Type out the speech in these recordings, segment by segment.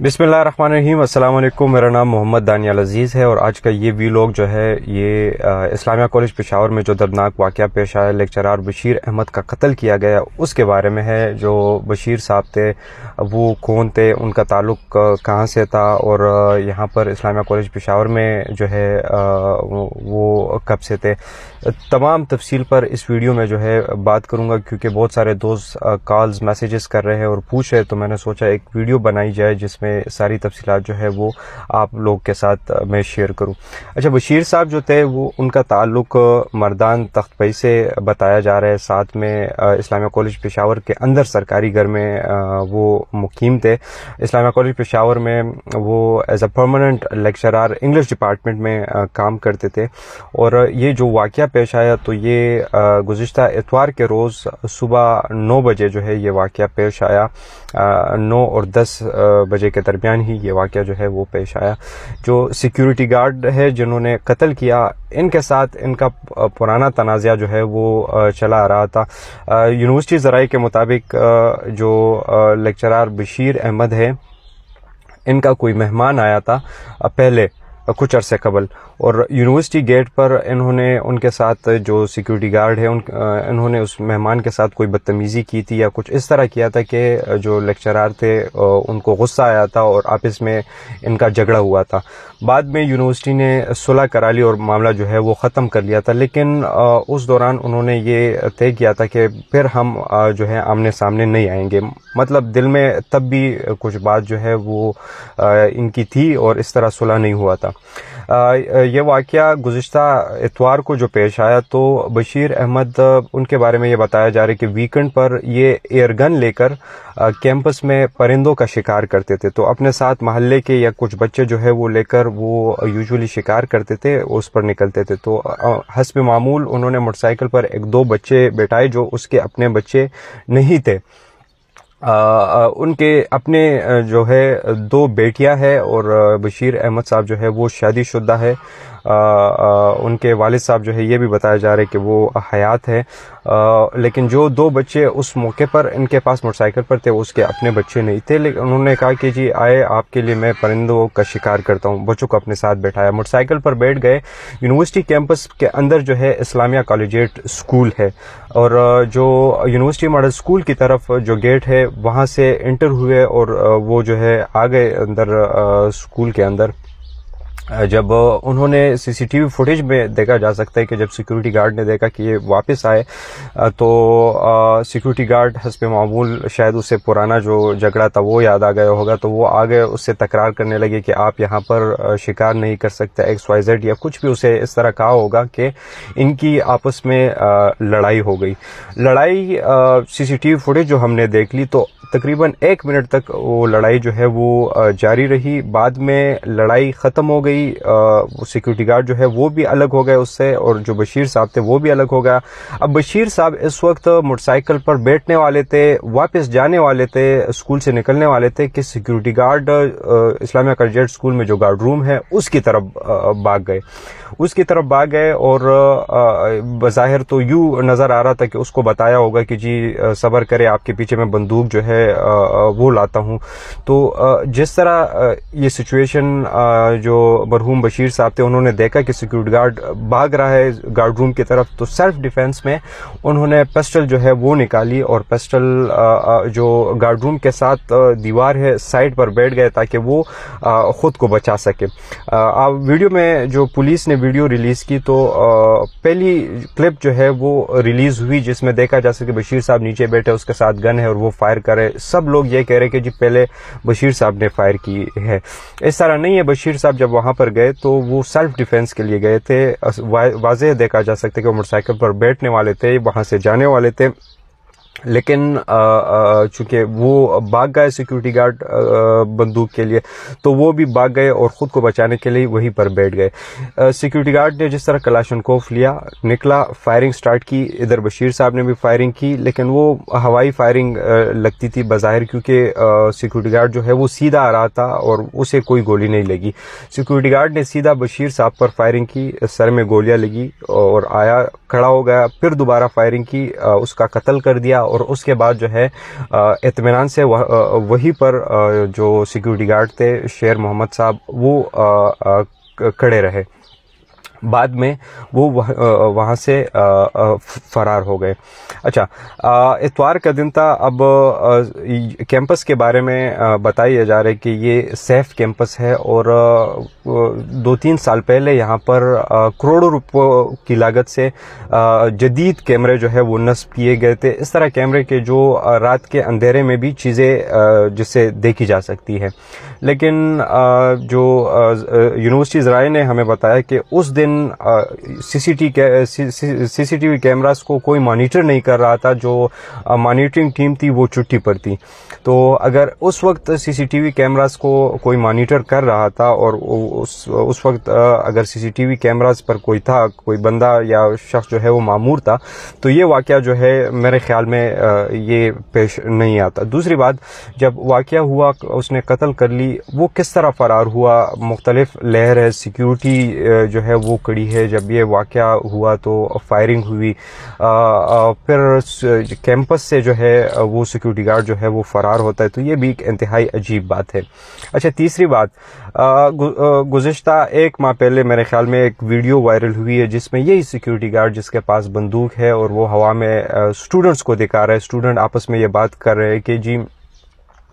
बिसमिल्ल अस्सलाम वालेकुम मेरा नाम मोहम्मद दानियाल अजीज़ है और आज का ये वी लोग जो है ये इस्लामिया कॉलेज पेशावर में जो दर्दनाक वाक़ पेश आया लेक्चरार बशीर अहमद का कत्ल किया गया उसके बारे में है जो बशीर साहब थे वो कौन थे उनका ताल्लुक कहाँ से था और यहाँ पर इस्लामिया कॉलेज पेशावर में जो है वो कब से थे तमाम तफसील पर इस वीडियो में जो है बात करूँगा क्योंकि बहुत सारे दोस्त कॉल्स मैसेज कर रहे हैं और पूछ रहे तो मैंने सोचा एक वीडियो बनाई जाए जिस इसमें सारी तफसीत जो है वो आप लोग के साथ मैं शेयर करूँ अच्छा बशीर साहब जो थे वो उनका ताल्लुक मर्दान पई से बताया जा रहा है साथ में इस्लामिया कॉलेज पेशावर के अंदर सरकारी घर में वो मुकीम थे इस्लामिया कॉलेज पेशावर में वो as a permanent lecturer English department में काम करते थे और ये जो वाक़ पेश आया तो ये गुज्त एतवार के रोज़ सुबह नौ बजे जो है ये वाक़ पेश आया नौ और दस बजे के दरमियान ही ये वाक़ जो है वो पेश आया जो सिक्योरिटी गार्ड है जिन्होंने कत्ल किया इनके साथ इनका पुराना तनाज़ा जो है वो चला आ रहा था यूनिवर्सिटी ज़राए के मुताबिक जो लेक्चरार बशीर अहमद है इनका कोई मेहमान आया था पहले कुछ अरसे कबल और यूनिवर्सिटी गेट पर इन्होंने उनके साथ जो सिक्योरिटी गार्ड है उन इन्होंने उस मेहमान के साथ कोई बदतमीज़ी की थी या कुछ इस तरह किया था कि जो लेक्चरार थे उनको गुस्सा आया था और आपस में इनका झगड़ा हुआ था बाद में यूनिवर्सिटी ने सुलह करा ली और मामला जो है वो ख़त्म कर लिया था लेकिन उस दौरान उन्होंने ये तय किया था कि फिर हम जो है आमने सामने नहीं आएंगे मतलब दिल में तब भी कुछ बात जो है वो इनकी थी और इस तरह सुलह नहीं हुआ था ये वाक़ गुज्त एतवार को जो पेश आया तो बशीर अहमद उनके बारे में ये बताया जा रहा है कि वीकेंड पर ये एयरगन लेकर कैंपस में परिंदों का शिकार करते थे तो अपने साथ महल्ले के या कुछ बच्चे जो है वो लेकर वो यूजुअली शिकार करते थे उस पर निकलते थे तो हसब मामूल उन्होंने मोटरसाइकिल पर एक दो बच्चे बैठाए जो उसके अपने बच्चे नहीं थे आ, उनके अपने जो है दो बेटियां हैं और बशीर अहमद साहब जो है वो शादीशुदा है आ, आ, उनके वालिद साहब जो है ये भी बताया जा रहा है कि वो हयात है आ, लेकिन जो दो बच्चे उस मौके पर इनके पास मोटरसाइकिल पर थे उसके अपने बच्चे नहीं थे लेकिन उन्होंने कहा कि जी आए आपके लिए मैं परिंदों का शिकार करता हूँ बच्चों को अपने साथ बैठाया मोटरसाइकिल पर बैठ गए यूनिवर्सिटी कैंपस के अंदर जो है इस्लामिया कॉलेजेट स्कूल है और जो यूनिवर्सिटी मॉडल स्कूल की तरफ जो गेट है वहाँ से इंटर हुए और वो जो है आ गए अंदर स्कूल के अंदर जब उन्होंने सीसीटीवी फुटेज में देखा जा सकता है कि जब सिक्योरिटी गार्ड ने देखा कि ये वापस आए तो सिक्योरिटी गार्ड हंसप मामूल शायद उससे पुराना जो झगड़ा था वो याद आ गया होगा तो वो आ गए उससे तकरार करने लगे कि आप यहाँ पर शिकार नहीं कर सकते एक्स वाई जेड या कुछ भी उसे इस तरह कहा होगा कि इनकी आपस में लड़ाई हो गई लड़ाई सीसीटीवी फुटेज जो हमने देख ली तो तकरीबन एक मिनट तक वो लड़ाई जो है वो जारी रही बाद में लड़ाई ख़त्म हो गई सिक्योरिटी गार्ड जो है वो भी अलग हो गए उससे और जो बशीर साहब थे वो भी अलग हो गया अब बशीर साहब इस वक्त मोटरसाइकिल पर बैठने वाले थे वापस जाने वाले थे स्कूल से निकलने वाले थे कि सिक्योरिटी गार्ड इस्लामिया करजेट स्कूल में जो गार्ड रूम है उसकी तरफ भाग गए उसकी तरफ भाग गए और बाहिर तो यू नज़र आ रहा था कि उसको बताया होगा कि जी सबर करे आपके पीछे मैं बंदूक जो है वो लाता हूँ तो जिस तरह ये सिचुएशन जो मरहूम बशीर साहब थे उन्होंने देखा कि सिक्योरिटी गार्ड भाग रहा है गार्ड रूम की तरफ तो सेल्फ डिफेंस में उन्होंने पेस्टल जो है वो निकाली और पेस्टल जो गार्ड रूम के साथ दीवार है साइड पर बैठ गए ताकि वो खुद को बचा सके वीडियो में जो पुलिस ने वीडियो रिलीज़ की तो पहली क्लिप जो है वो रिलीज़ हुई जिसमें देखा जा सके बशीर साहब नीचे बैठे उसके साथ गन है और वो फायर कर रहे सब लोग ये कह रहे कि जी पहले बशीर साहब ने फायर की है इस तरह नहीं है बशीर साहब जब वहाँ पर गए तो वो सेल्फ डिफेंस के लिए गए थे वाजह देखा जा सकता है कि वो मोटरसाइकिल पर बैठने वाले थे वहाँ से जाने वाले थे लेकिन चूंकि वो भाग गए सिक्योरिटी गार्ड बंदूक के लिए तो वो भी भाग गए और ख़ुद को बचाने के लिए वहीं पर बैठ गए सिक्योरिटी गार्ड ने जिस तरह कलाशनकोफ लिया निकला फायरिंग स्टार्ट की इधर बशीर साहब ने भी फायरिंग की लेकिन वो हवाई फायरिंग लगती थी बाहर क्योंकि सिक्योरिटी गार्ड जो है वो सीधा आ रहा था और उसे कोई गोली नहीं लगी सिक्योरिटी गार्ड ने सीधा बशीर साहब पर फायरिंग की सर में गोलियाँ लगी और आया खड़ा हो गया फिर दोबारा फायरिंग की उसका कत्ल कर दिया और उसके बाद जो है इतमान से वह, वहीं पर जो सिक्योरिटी गार्ड थे शेर मोहम्मद साहब वो खड़े रहे बाद में वो वहाँ से फरार हो गए अच्छा इतवार का दिन था अब कैंपस के बारे में बताया जा रहा है कि ये सैफ कैंपस है और दो तीन साल पहले यहाँ पर करोड़ों रुपयों की लागत से जदीद कैमरे जो है वो नस्ब किए गए थे इस तरह कैमरे के जो रात के अंधेरे में भी चीज़ें जिससे देखी जा सकती है लेकिन जो यूनिवर्सिटी जराए ने हमें बताया कि उस दिन लेकिन टी कैमरास को कोई मॉनिटर नहीं कर रहा था जो मॉनिटरिंग टीम थी वो छुट्टी पर थी तो अगर उस वक्त सीसीटीवी कैमरास को कोई मॉनिटर कर रहा था और उस उस वक्त अगर सीसीटीवी कैमरास पर कोई था कोई बंदा या शख्स जो है वो मामूर था तो ये वाक़ जो है मेरे ख्याल में ये पेश नहीं आता दूसरी बात जब वाक़ हुआ उसने कत्ल कर ली वो किस तरह फ़रार हुआ मुख्तलिफ लहर है सिक्योरिटी जो है वो उकड़ी है जब ये वाक़ हुआ तो फायरिंग हुई फिर कैंपस से जो है वो सिक्योरिटी गार्ड जो है वो फ़रार होता है तो ये भी एक इंतहाई अजीब बात है अच्छा तीसरी बात गुज्त एक माह पहले मेरे ख्याल में एक वीडियो वायरल हुई है जिसमें यही सिक्योरिटी गार्ड जिसके पास बंदूक है और वो हवा में स्टूडेंट्स को दिखा रहा है स्टूडेंट आपस में ये बात कर रहे हैं कि जी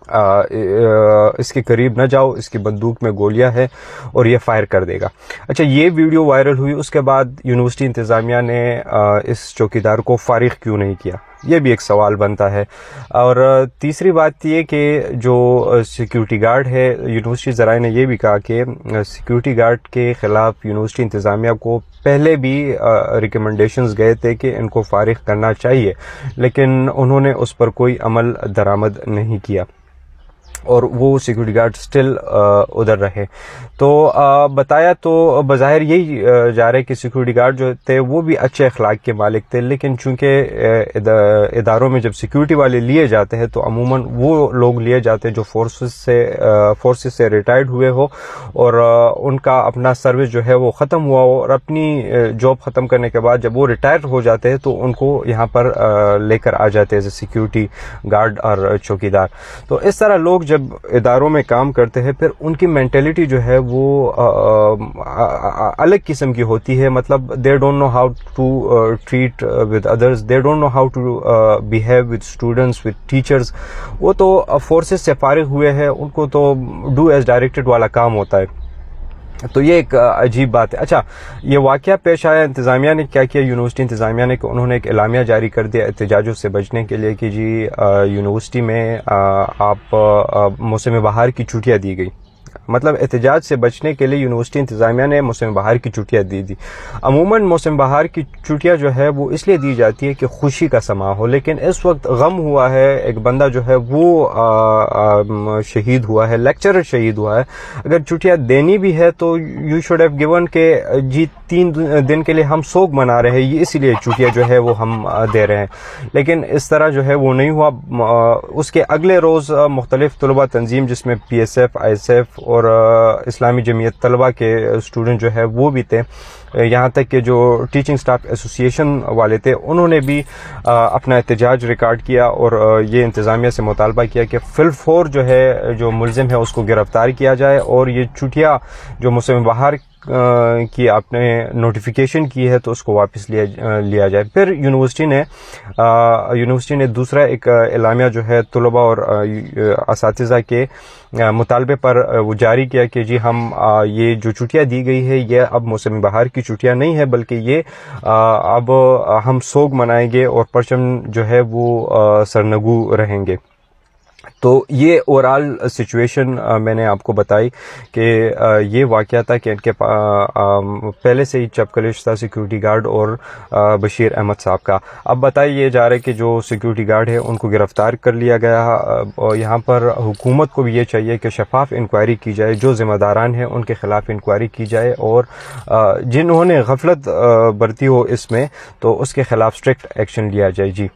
आ, इसके करीब ना जाओ इसकी बंदूक में गोलियां हैं और ये फायर कर देगा अच्छा ये वीडियो वायरल हुई उसके बाद यूनिवर्सिटी इंतज़ामिया ने आ, इस चौकीदार को फारिग क्यों नहीं किया ये भी एक सवाल बनता है और तीसरी बात ये कि जो सिक्योरिटी गार्ड है यूनिवर्सिटी ज़रा ने यह भी कहा कि सिक्योरिटी गार्ड के ख़िलाफ़ यूनिवर्सिटी इंतज़ामिया को पहले भी रिकमेंडेशंस गए थे कि इनको फारिग करना चाहिए लेकिन उन्होंने उस पर कोई अमल दरामद नहीं किया और वो सिक्योरिटी गार्ड स्टिल उधर रहे तो आ, uh, बताया तो बाहर यही uh, जा रहा है कि सिक्योरिटी गार्ड जो थे वो भी अच्छे अखलाक के मालिक थे लेकिन चूंकि uh, इदारों में जब सिक्योरिटी वाले लिए जाते हैं तो अमूमन वो लोग लिए जाते हैं जो फोर्सेस से फोर्सेस से रिटायर्ड हुए हो और उनका अपना सर्विस जो है वो ख़त्म हुआ हो और अपनी जॉब ख़त्म करने के बाद जब वो रिटायर हो जाते हैं तो उनको यहाँ पर लेकर आ जाते हैं सिक्योरिटी गार्ड और चौकीदार तो इस तरह लोग जब इदारों में काम करते हैं फिर उनकी मैंटेलिटी जो है वो अलग किस्म की होती है मतलब they don't know how to treat with others they don't know how to behave with students with teachers वो तो फोर्सेस से फारिग हुए हैं उनको तो डू एज डायरेक्टेड वाला काम होता है तो ये एक अजीब बात है अच्छा ये वाक़ पेश आया इंतज़ामिया ने क्या किया यूनिवर्सिटी इंतज़ामिया ने उन्होंने एक इलामिया जारी कर दिया एहतजाजों से बचने के लिए कि जी यूनिवर्सिटी में आप मौसम बाहर की छुट्टियाँ दी गई मतलब एहतजाज से बचने के लिए यूनिवर्सिटी इंतज़ामिया ने मौसम बहार की छुट्टियाँ दी थी अमूमन मौसम बहार की छुट्टियाँ जो है वो इसलिए दी जाती है कि खुशी का समा हो लेकिन इस वक्त गम हुआ है एक बंदा जो है वो आ, आ, शहीद हुआ है लेक्चरर शहीद हुआ है अगर छुट्टियाँ देनी भी है तो यू शुड हैव गिवन के जी तीन दिन के लिए हम शोक मना रहे हैं इसीलिए छुट्टियाँ जो है वो हम दे रहे हैं लेकिन इस तरह जो है वो नहीं हुआ उसके अगले रोज़ मुख्तलिफ तलबा तंजीम जिसमें P S F I S F और और इस्लामी जमीयत तलबा के स्टूडेंट जो है वो भी थे यहाँ तक कि जो टीचिंग स्टाफ एसोसिएशन वाले थे उन्होंने भी अपना एहतजाज रिकॉर्ड किया और ये इंतज़ामिया से मुतालबा किया कि फिलफोर जो है जो मुलम है उसको गिरफ़्तार किया जाए और ये चुटिया जो मुस्लिम बहार की आपने नोटिफिकेशन की है तो उसको वापस लिया लिया जाए फिर यूनिवर्सिटी ने यूनिवर्सिटी ने दूसरा एक एलामिया जो है तलबा और इस के मुतालबे पर वो जारी किया कि जी हम ये जो छुट्टियाँ दी गई है ये अब मौसम बहार की छुट्टियाँ नहीं है बल्कि ये अब हम सोग मनाएंगे और परचम जो है वो सरनगू रहेंगे तो ये ओवरऑल सिचुएशन मैंने आपको बताई कि ये वाक़ था कि इनके पहले से ही चपकलिश था सिक्योरिटी गार्ड और बशीर अहमद साहब का अब बताया ये जा रहा है कि जो सिक्योरिटी गार्ड है उनको गिरफ़्तार कर लिया गया और यहाँ पर हुकूमत को भी ये चाहिए कि शफाफ इंक्वायरी की जाए जो ज़िम्मेदारान हैं उनके ख़िलाफ़ इंक्वायरी की जाए और जिन्होंने गफलत बरती हो इसमें तो उसके ख़िलाफ़ स्ट्रिक्ट एक्शन लिया जाए जी